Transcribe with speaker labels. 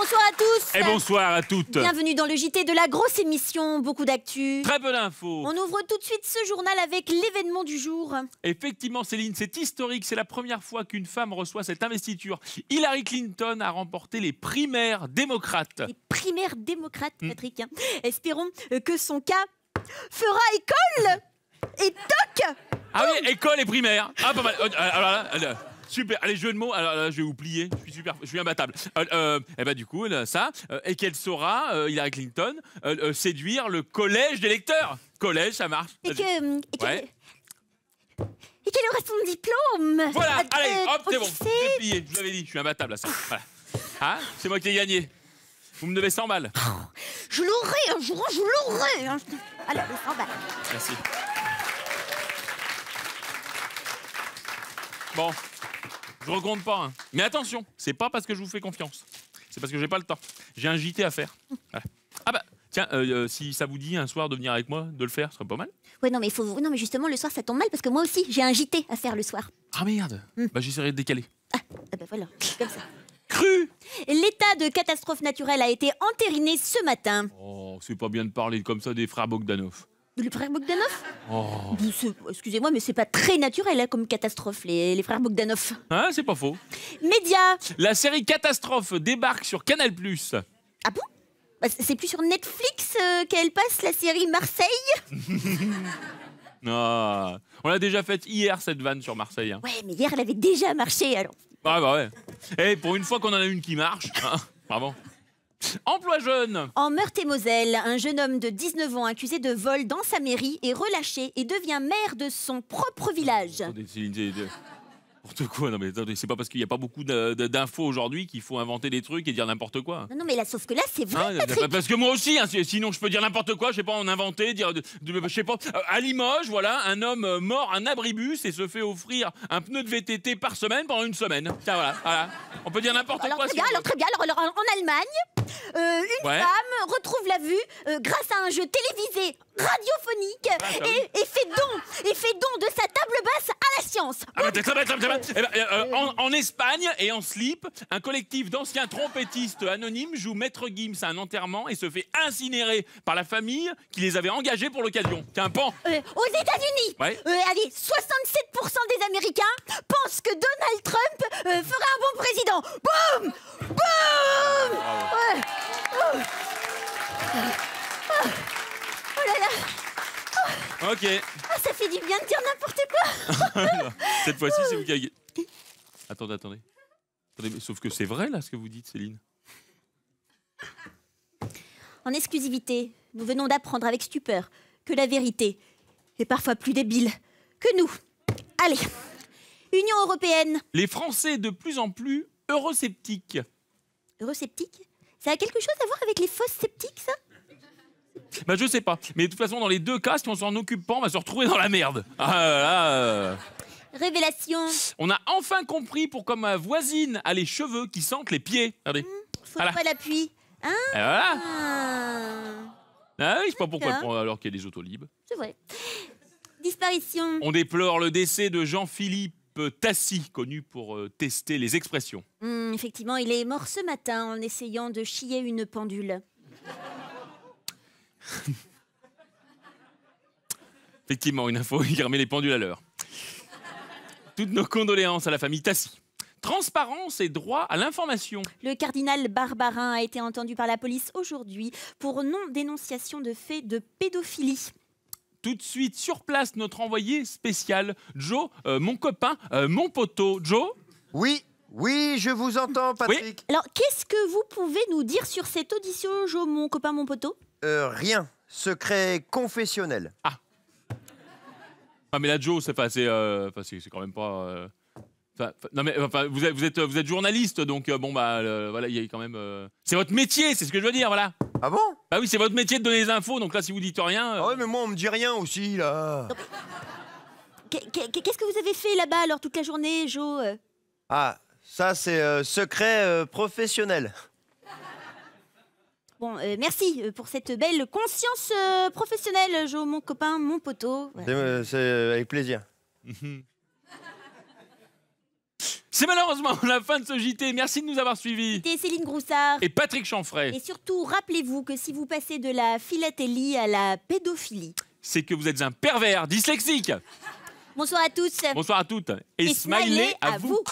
Speaker 1: bonsoir à tous Et bonsoir à toutes Bienvenue dans le JT de la grosse émission, beaucoup d'actu. Très peu d'infos On ouvre tout de suite ce journal avec l'événement du jour.
Speaker 2: Effectivement Céline, c'est historique, c'est la première fois qu'une femme reçoit cette investiture. Hillary Clinton a remporté les primaires démocrates. Les
Speaker 1: primaires démocrates, hmm. Patrick. Espérons euh, que son cas fera école et toc
Speaker 2: Ah oui, école et primaire Ah pas mal euh, euh, Alors Super. allez, jeu de mots, alors là, je vais vous plier. Je suis super, je suis imbattable. Euh, et euh, eh bah, ben, du coup, ça. Euh, et qu'elle saura, euh, Hillary Clinton, séduire le collège des lecteurs. Collège, ça marche.
Speaker 1: Et qu'elle aura son diplôme Voilà, allez, hop, c'est bon, c'est
Speaker 2: plié, je vous l'avais dit, je suis imbattable à ça. Ah, c'est moi qui ai gagné. Vous me devez 100 balles.
Speaker 1: je l'aurai un jour, je l'aurai. Hein. Allez, 100 balles.
Speaker 2: Merci. Bon, je recompte pas. Hein. Mais attention, c'est pas parce que je vous fais confiance. C'est parce que j'ai pas le temps. J'ai un JT à faire. Ah bah, tiens, euh, euh, si ça vous dit un soir de venir avec moi, de le faire, ce serait pas mal.
Speaker 1: Ouais, non mais, faut... non, mais justement, le soir, ça tombe mal parce que moi aussi, j'ai un JT à faire le soir.
Speaker 2: Ah merde hmm. Bah, j'essaierai de décaler. Ah,
Speaker 1: ah bah voilà, comme Cru L'état de catastrophe naturelle a été entériné ce matin.
Speaker 2: Oh, c'est pas bien de parler comme ça des frères Bogdanov.
Speaker 1: Les frères Bogdanov oh. Excusez-moi, mais c'est pas très naturel hein, comme catastrophe, les, frères Bogdanov.
Speaker 2: Ah, c'est pas faux. Média La série Catastrophe débarque sur Canal. Ah bon
Speaker 1: bah, C'est plus sur Netflix euh, qu'elle passe la série Marseille
Speaker 2: Non. on l'a déjà faite hier cette vanne sur Marseille. Hein.
Speaker 1: Ouais, mais hier elle avait déjà marché alors.
Speaker 2: Ah bah ouais. Et eh, pour une fois qu'on en a une qui marche, bravo. Hein.
Speaker 1: Emploi jeune. En Meurthe-et-Moselle, un jeune homme de 19 ans accusé de vol dans sa mairie est relâché et devient maire de son propre village.
Speaker 2: N'importe quoi, non mais c'est pas parce qu'il n'y a pas beaucoup d'infos aujourd'hui qu'il faut inventer des trucs et dire n'importe quoi.
Speaker 1: Non, mais là, sauf que là, c'est vrai.
Speaker 2: Ah, Patrick. Bah, parce que moi aussi, hein, sinon je peux dire n'importe quoi, je sais pas, en inventer, dire, pas. Euh, à Limoges, voilà, un homme mort, un abribus et se fait offrir un pneu de VTT par semaine pendant une semaine. Tiens, voilà, voilà. On peut dire n'importe quoi. Très bien,
Speaker 1: très bien, en Allemagne. Euh, une femme retrouve la vue euh, grâce à un jeu télévisé radiophonique ah, bah et, fait don et fait don de sa table basse à
Speaker 2: la science. en, Espagne et en slip, un collectif d'anciens trompettistes anonymes joue Maître Gims à un enterrement et se fait incinérer par la famille qui les avait engagés pour l'occasion. Tiens, pan.
Speaker 1: Euh, aux États-Unis, 67% des Américains pensent que Donald Trump fera un bon président. Boum, boum. Ok. Ah, ça fait du bien de dire n'importe quoi.
Speaker 2: Cette fois-ci, c'est vous qui avez... Attendez, attendez. attendez sauf que c'est vrai, là, ce que vous dites, Céline.
Speaker 1: En exclusivité, nous venons d'apprendre avec stupeur que la vérité est parfois plus débile que nous. Allez, Union européenne.
Speaker 2: Les Français de plus en plus eurosceptiques.
Speaker 1: Eurosceptiques Ça a quelque chose à voir avec les fausses sceptiques, ça
Speaker 2: bah je sais pas. Mais de toute façon, dans les deux cas, si on s'en occupe pas, on va se retrouver dans la merde. Ah, euh.
Speaker 1: Révélation.
Speaker 2: On a enfin compris pourquoi ma voisine a les cheveux qui sentent les pieds. Regardez. Hmm,
Speaker 1: faut ah, pas l'appui. Hein eh, ah,
Speaker 2: voilà. Ah, oui, je sais pas pourquoi elle prend alors qu'il y a des autolibes.
Speaker 1: C'est vrai. Disparition. On
Speaker 2: déplore le décès de Jean-Philippe Tassi, connu pour euh, tester les expressions.
Speaker 1: Hmm, effectivement, il est mort ce matin en essayant de chier une pendule.
Speaker 2: Effectivement, une info il remet les pendules à l'heure. Toutes nos condoléances à la famille Tassi. Transparence et droit à l'information.
Speaker 1: Le cardinal Barbarin a été entendu par la police aujourd'hui pour non-dénonciation de faits de
Speaker 2: pédophilie. Tout de suite, sur place, notre envoyé spécial, Joe, euh, mon copain, euh, mon poteau. Joe Oui, oui, je vous entends, Patrick.
Speaker 1: Alors, qu'est-ce que vous pouvez nous dire sur cette audition, Joe, mon copain, mon poteau euh, rien. Secret confessionnel. Ah.
Speaker 2: ah mais là, Joe, c'est pas euh, c'est, quand même pas. Euh, non, mais vous êtes, vous êtes, vous êtes journaliste, donc bon, bah voilà, il y a quand même. C'est votre métier, c'est ce que je veux dire, voilà. Ah bon Bah oui, c'est votre métier de donner les infos, donc là, si vous dites rien.
Speaker 1: Oui, ah ouais, mais moi, on me dit rien aussi, là. Qu'est- ce que vous avez fait là-bas alors toute la journée, Joe Ah, ça, c'est euh, secret euh, professionnel. Bon, euh, merci pour cette belle conscience professionnelle, Jo, mon copain, mon poteau.
Speaker 2: C'est avec plaisir. C'est malheureusement la fin de ce JT. Merci de nous avoir suivis.
Speaker 1: C'était Céline Groussard. Et
Speaker 2: Patrick Chanfray. Et
Speaker 1: surtout, rappelez-vous que si vous passez de la philatélie à la pédophilie,
Speaker 2: c'est que vous êtes un pervers dyslexique. Bonsoir à tous. Bonsoir à toutes.
Speaker 1: Et, smilez à, vous.